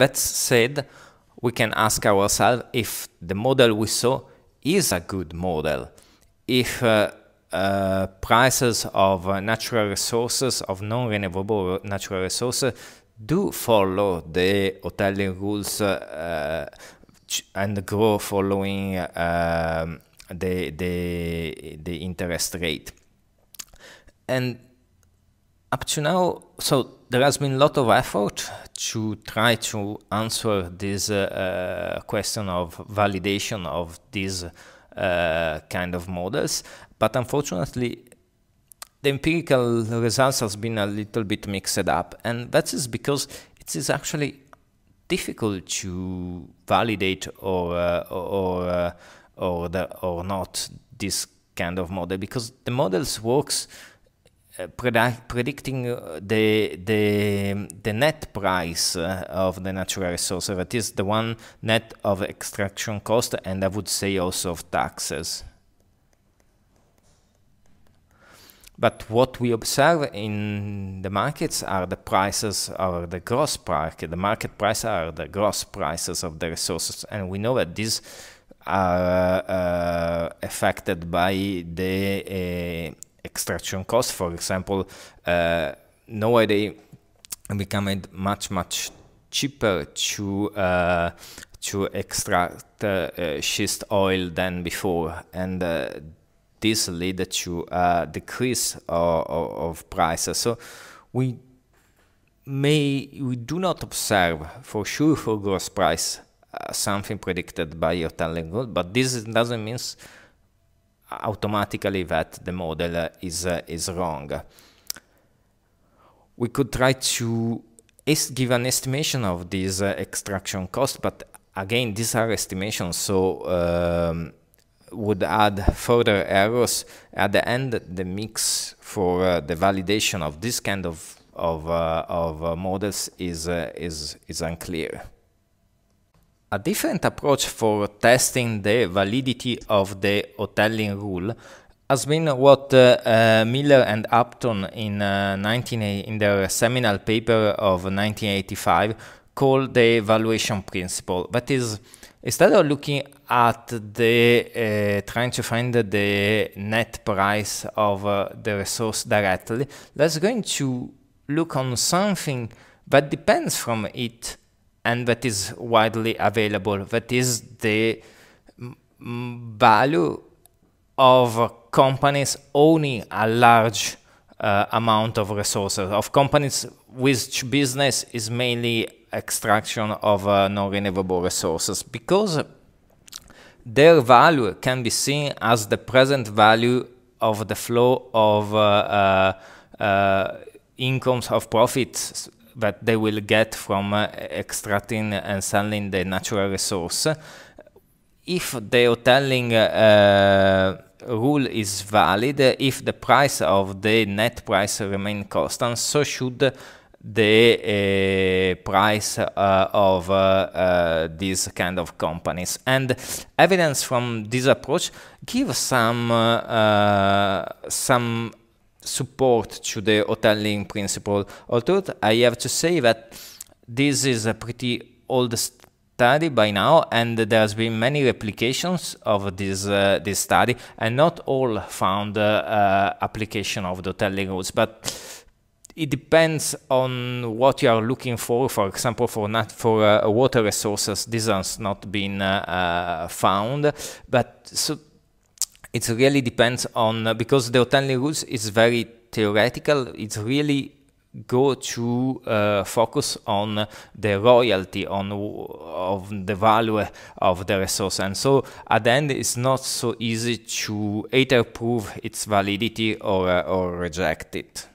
That said, we can ask ourselves if the model we saw is a good model, if uh, uh, prices of uh, natural resources, of non-renewable natural resources, do follow the hoteling rules uh, uh and grow following um, the, the, the interest rate. And up to now, so there has been a lot of effort to try to answer this uh, uh, question of validation of these uh, kind of models, but unfortunately, the empirical results has been a little bit mixed up, and that is because it is actually difficult to validate or uh, or uh, or the, or not this kind of model because the models works predicting the the the net price uh, of the natural resource that is the one net of extraction cost and I would say also of taxes. But what we observe in the markets are the prices or the gross price. The market price are the gross prices of the resources, and we know that these are uh, affected by the uh, extraction costs, for example, uh, nowadays become it much much cheaper to uh, to extract uh, uh schist oil than before, and uh, this led to a uh, decrease of, of prices. So we may we do not observe for sure for gross price uh, something predicted by your telling gold, but this doesn't mean automatically that the model is, is wrong. We could try to give an estimation of this uh, extraction cost, but again, these are estimations, so um, would add further errors. At the end, the mix for uh, the validation of this kind of of, uh, of uh, models is uh, is is unclear. A different approach for testing the validity of the hotelling rule has been what uh, uh, Miller and Upton in, uh, 19, in their seminal paper of 1985 called the evaluation principle. That is, instead of looking at the uh, trying to find the net price of uh, the resource directly, let's going to look on something that depends from it and that is widely available. That is the value of companies owning a large uh, amount of resources, of companies which business is mainly extraction of uh, non-renewable resources, because their value can be seen as the present value of the flow of uh, uh, uh incomes of profits that they will get from uh, extracting and selling the natural resource. If the hoteling uh, uh, rule is valid, if the price of the net price remain constant, so should the uh, price uh, of uh, these kind of companies. And evidence from this approach gives some some support to the hoteling principle. Although I have to say that this is a pretty old study by now, and there's been many replications of this uh, this study, and not all found uh, uh, application of the hoteling rules, but it depends on what you are looking for. For example, for not for uh, water resources, this has not been uh, uh, found, but so it really depends on uh, because the Otenli rules is very theoretical. It's really go to uh, focus on the royalty on of the value of the resource and so at the end it's not so easy to either prove its validity or uh, or reject it